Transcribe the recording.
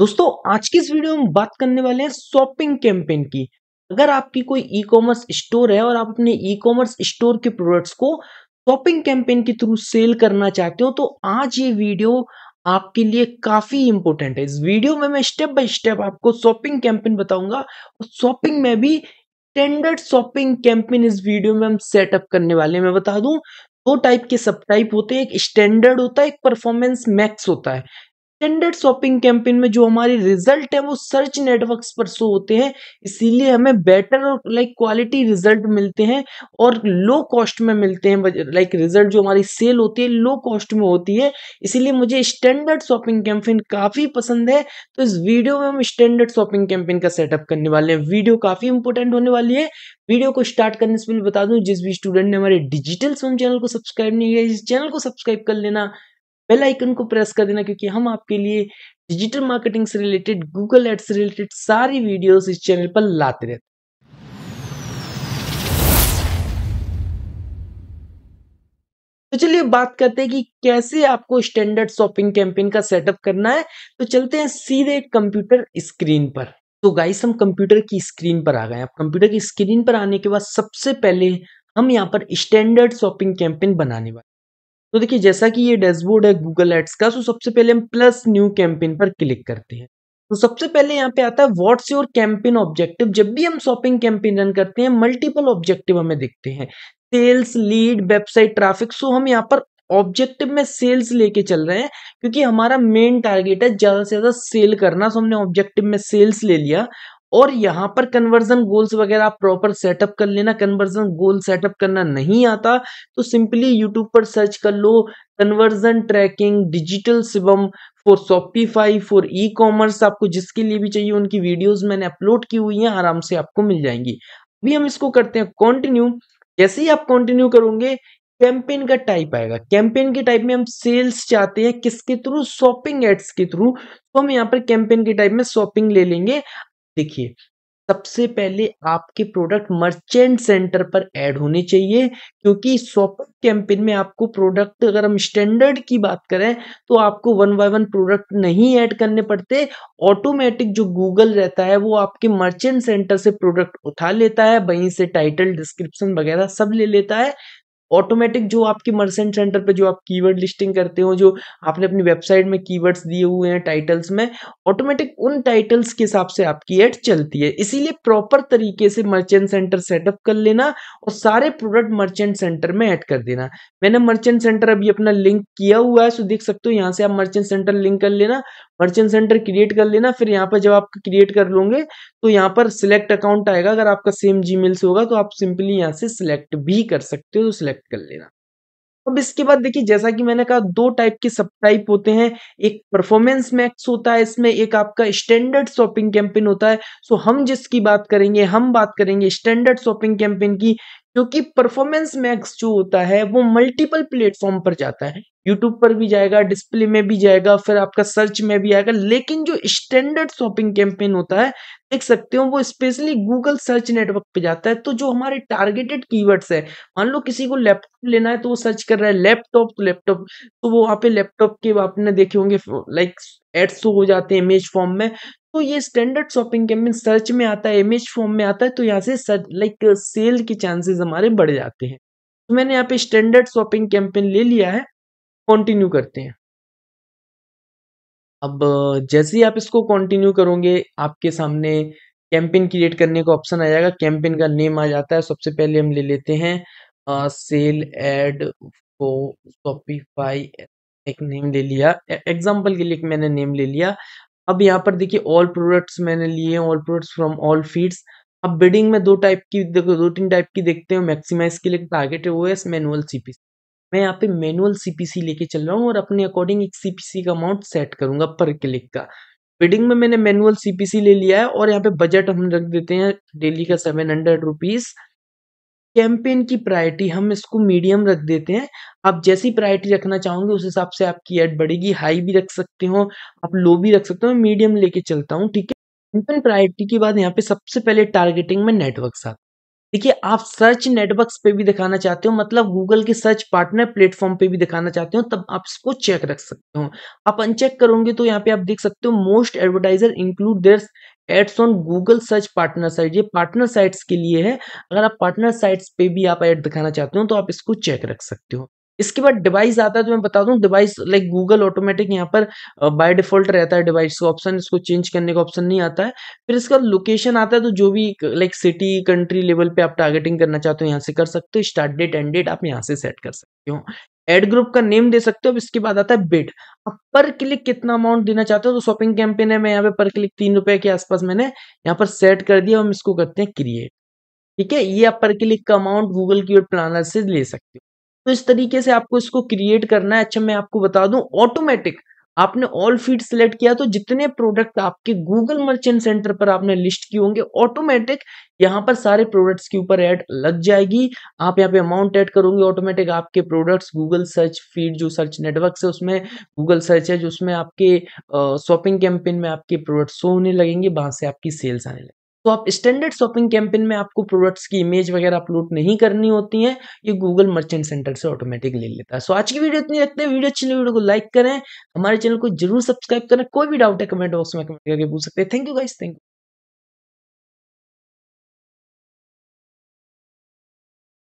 दोस्तों आज की इस वीडियो में बात करने वाले हैं शॉपिंग कैंपेन की अगर आपकी कोई ई कॉमर्स स्टोर है और आप अपने ई कॉमर्स स्टोर के प्रोडक्ट्स को शॉपिंग कैंपेन के थ्रू सेल करना चाहते हो तो आज ये वीडियो आपके लिए काफी इंपॉर्टेंट है इस वीडियो में मैं स्टेप बाय स्टेप आपको शॉपिंग कैंपेन बताऊंगा और शॉपिंग में भी स्टैंडर्ड शॉपिंग कैंपेन इस वीडियो में हम सेटअप करने वाले हैं मैं बता दूं दो टाइप के सब टाइप होते हैं एक स्टैंडर्ड होता है एक परफॉर्मेंस मैक्स होता है स्टैंडर्ड शॉपिंग कैंपेन में जो हमारे रिजल्ट है वो सर्च नेटवर्क्स पर शो होते हैं इसीलिए हमें बेटर और लाइक क्वालिटी रिजल्ट मिलते हैं और लो कॉस्ट में मिलते हैं लाइक रिजल्ट जो हमारी सेल होती है लो कॉस्ट में होती है इसीलिए मुझे स्टैंडर्ड शॉपिंग कैंपेन काफ़ी पसंद है तो इस वीडियो में हम स्टैंडर्ड शॉपिंग कैंपेन का सेटअप करने वाले हैं वीडियो काफ़ी इंपॉर्टेंट होने वाली है वीडियो को स्टार्ट करने से पहले बता दूं जिस भी स्टूडेंट ने हमारे डिजिटल सोम चैनल को सब्सक्राइब नहीं किया इस चैनल को सब्सक्राइब कर लेना बेल आइकन को प्रेस कर देना क्योंकि हम आपके लिए डिजिटल मार्केटिंग से रिलेटेड गूगल एड से रिलेटेड सारी वीडियोस इस चैनल पर लाते रहते तो चलिए बात करते हैं कि कैसे आपको स्टैंडर्ड शॉपिंग कैंपेन का सेटअप करना है तो चलते हैं सीधे कंप्यूटर स्क्रीन पर तो गाइस हम कंप्यूटर की स्क्रीन पर आ गए आप कंप्यूटर की स्क्रीन पर आने के बाद सबसे पहले हम यहाँ पर स्टैंडर्ड शॉपिंग कैंपेन बनाने वाले तो देखिए जैसा कि ये डैशबोर्ड है गूगल एड्स का तो सबसे पहले हम प्लस न्यू कैंपेन पर क्लिक करते हैं तो सबसे पहले यहाँ पे आता है व्हाट्स योर कैंपेन ऑब्जेक्टिव जब भी हम शॉपिंग कैंपेन रन करते हैं मल्टीपल ऑब्जेक्टिव हमें दिखते हैं sales lead website traffic so हम यहाँ पर ऑब्जेक्टिव में सेल्स लेके चल रहे हैं क्योंकि हमारा मेन टारगेट है ज्यादा से ज्यादा सेल करना सो हमने ऑब्जेक्टिव में सेल्स ले लिया और यहाँ पर कन्वर्जन गोल्स वगैरह आप प्रॉपर सेटअप कर लेना कन्वर्जन गोल सेटअप करना नहीं आता तो सिंपली यूट्यूब पर सर्च कर लो conversion tracking digital Shivam for Shopify for e commerce आपको जिसके लिए भी चाहिए उनकी वीडियोस मैंने अपलोड की हुई हैं आराम से आपको मिल जाएंगी अभी हम इसको करते हैं कॉन्टिन्यू जैसे ही आप कॉन्टिन्यू करोगे कैंपेन का टाइप आएगा कैंपेन के टाइप में हम सेल्स चाहते हैं किसके थ्रू शॉपिंग एड्स के थ्रू तो हम यहाँ पर कैंपेन के टाइप में शॉपिंग ले लेंगे देखिए सबसे पहले आपके प्रोडक्ट मर्चेंट सेंटर पर ऐड होने चाहिए क्योंकि शॉपिंग कैंपेन में आपको प्रोडक्ट अगर हम स्टैंडर्ड की बात करें तो आपको वन बाय वन प्रोडक्ट नहीं ऐड करने पड़ते ऑटोमेटिक जो गूगल रहता है वो आपके मर्चेंट सेंटर से प्रोडक्ट उठा लेता है वहीं से टाइटल डिस्क्रिप्शन वगैरह सब ले लेता है ऑटोमेटिक जो आपके मर्सेंट सेंटर पे जो आप कीवर्ड लिस्टिंग करते हो जो आपने अपनी वेबसाइट में कीवर्ड्स दिए हुए हैं टाइटल्स में ऑटोमेटिक उन टाइटल्स के हिसाब से आपकी एड चलती है इसीलिए प्रॉपर तरीके से मर्चेंट सेंटर सेटअप कर लेना और सारे प्रोडक्ट मर्चेंट सेंटर में ऐड कर देना मैंने मर्चेंट सेंटर अभी अपना लिंक किया हुआ है सो देख सकते हो यहाँ से आप मर्चेंट सेंटर लिंक कर लेना मर्चेंट सेंटर क्रिएट कर लेना फिर यहाँ पर जब आप क्रिएट कर लोगे तो यहाँ पर सिलेक्ट अकाउंट आएगा अगर आपका सेम जी से होगा तो आप सिंपली यहाँ से सिलेक्ट भी कर सकते हो तो सिलेक्ट सेलेक्ट कर लेना अब इसके बाद देखिए जैसा कि मैंने कहा दो टाइप के सब टाइप होते हैं एक परफॉर्मेंस मैक्स होता है इसमें एक आपका स्टैंडर्ड शॉपिंग कैंपेन होता है सो हम जिसकी बात करेंगे हम बात करेंगे स्टैंडर्ड शॉपिंग कैंपेन की क्योंकि परफॉर्मेंस मैक्स जो होता है वो मल्टीपल प्लेटफॉर्म पर जाता है यूट्यूब पर भी जाएगा डिस्प्ले में भी जाएगा फिर आपका सर्च में भी आएगा लेकिन जो स्टैंडर्ड शॉपिंग कैंपेन होता है देख सकते हो वो स्पेशली गूगल सर्च नेटवर्क पे जाता है तो जो हमारे टारगेटेड कीवर्ड्स है मान लो किसी को लैपटॉप लेना है तो वो सर्च कर रहा है लैपटॉप तो लैपटॉप तो वो वहाँ पे लैपटॉप के आपने देखे होंगे लाइक एड्स तो हो जाते हैं इमेज फॉर्म में तो ये स्टैंडर्ड शॉपिंग कैंपेन सर्च में आता है इमेज फॉर्म में आता है तो यहाँ से लाइक सेल के चांसेस हमारे बढ़ जाते हैं तो मैंने यहाँ पे स्टैंडर्ड शॉपिंग कैंपेन ले लिया है कंटिन्यू करते हैं अब जैसे ही आप इसको कंटिन्यू करोगे आपके सामने कैंपेन क्रिएट करने का ऑप्शन आ जाएगा कैंपेन का नेम आ जाता है सबसे पहले हम ले लेते हैं आ, सेल एड को शॉपिफाई एक नेम ले लिया एग्जाम्पल e, के लिए मैंने नेम ले लिया अब यहाँ पर देखिए ऑल प्रोडक्ट्स मैंने लिए all products from all feeds अब बिडिंग में दो टाइप की देखो दो तीन टाइप की देखते हो मैक्सिमाइज के लिए target O S manual CPC मैं यहाँ पे मैनुअल सीपीसी लेके चल रहा हूँ और अपने अकॉर्डिंग एक सीपीसी का अमाउंट सेट करूंगा पर क्लिक का बिडिंग में मैंने मैनुअल सीपीसी ले लिया है और यहाँ पे बजट हम रख देते हैं डेली का सेवन हंड्रेड रुपीज कैंपेन की प्रायोरिटी हम इसको मीडियम रख देते हैं आप जैसी प्रायोरिटी रखना चाहोगे उस हिसाब से आपकी एड बढ़ेगी हाई भी रख सकते हो आप लो भी रख सकते हो मीडियम लेके चलता हूँ ठीक है कैंपेन प्रायोरिटी के बाद यहाँ पे सबसे पहले टारगेटिंग में नेटवर्क साथ देखिए आप सर्च नेटवर्क्स पे भी दिखाना चाहते हो मतलब गूगल के सर्च पार्टनर प्लेटफॉर्म पे भी दिखाना चाहते हो तब आप इसको चेक रख सकते हो आप अनचेक करोगे तो यहाँ पे आप देख सकते हो most advertiser include their ads on Google search partner site ये पार्टनर साइट्स के लिए है अगर आप पार्टनर साइट्स पे भी आप एड दिखाना चाहते हो तो आप इसको चेक रख सकते हो इसके बाद डिवाइस आता है तो मैं बता दूं डिवाइस लाइक गूगल ऑटोमेटिक यहाँ पर बाय डिफॉल्ट रहता है डिवाइस का ऑप्शन इसको चेंज करने का ऑप्शन नहीं आता है फिर इसका लोकेशन आता है तो जो भी लाइक सिटी कंट्री लेवल पे आप टारगेटिंग करना चाहते हो यहाँ से कर सकते हो स्टार्ट डेट एंड डेट आप यहाँ से सेट कर सकते हो एड ग्रुप का नेम दे सकते हो अब इसके बाद आता है बिड अब पर क्लिक कितना अमाउंट देना चाहते हो तो शॉपिंग कैंपेन है मैं यहाँ पे पर क्लिक तीन रुपए के आसपास मैंने यहाँ पर सेट कर दिया हम इसको करते हैं क्रिएट ठीक है ये आप पर क्लिक का अमाउंट गूगल की प्लानर से ले सकते हो तो इस तरीके से आपको इसको क्रिएट करना है अच्छा मैं आपको बता दूं ऑटोमेटिक आपने ऑल फीड सिलेक्ट किया तो जितने प्रोडक्ट आपके गूगल मर्चेंट सेंटर पर आपने लिस्ट किए होंगे ऑटोमेटिक यहाँ पर सारे प्रोडक्ट्स के ऊपर ऐड लग जाएगी आप यहाँ पे अमाउंट ऐड करोगे ऑटोमेटिक आपके प्रोडक्ट्स गूगल सर्च फीड जो सर्च नेटवर्क है उसमें गूगल सर्च है जो उसमें आपके शॉपिंग कैंपेन में आपके प्रोडक्ट्स शो होने लगेंगे वहां से आपकी सेल्स आने लगेंगे तो आप स्टैंडर्ड शॉपिंग कैंपेन में आपको प्रोडक्ट्स की इमेज वगैरह अपलोड नहीं करनी होती है ये गूगल मर्चेंट सेंटर से ऑटोमेटिक ले लेता है सो आज की वीडियो इतनी रखते हैं वीडियो अच्छी वीडियो तो को लाइक करें हमारे चैनल को जरूर सब्सक्राइब करें कोई भी डाउट है कमेंट बॉक्स में कमेंट करके पूछ सकते हैं thank you guys thank you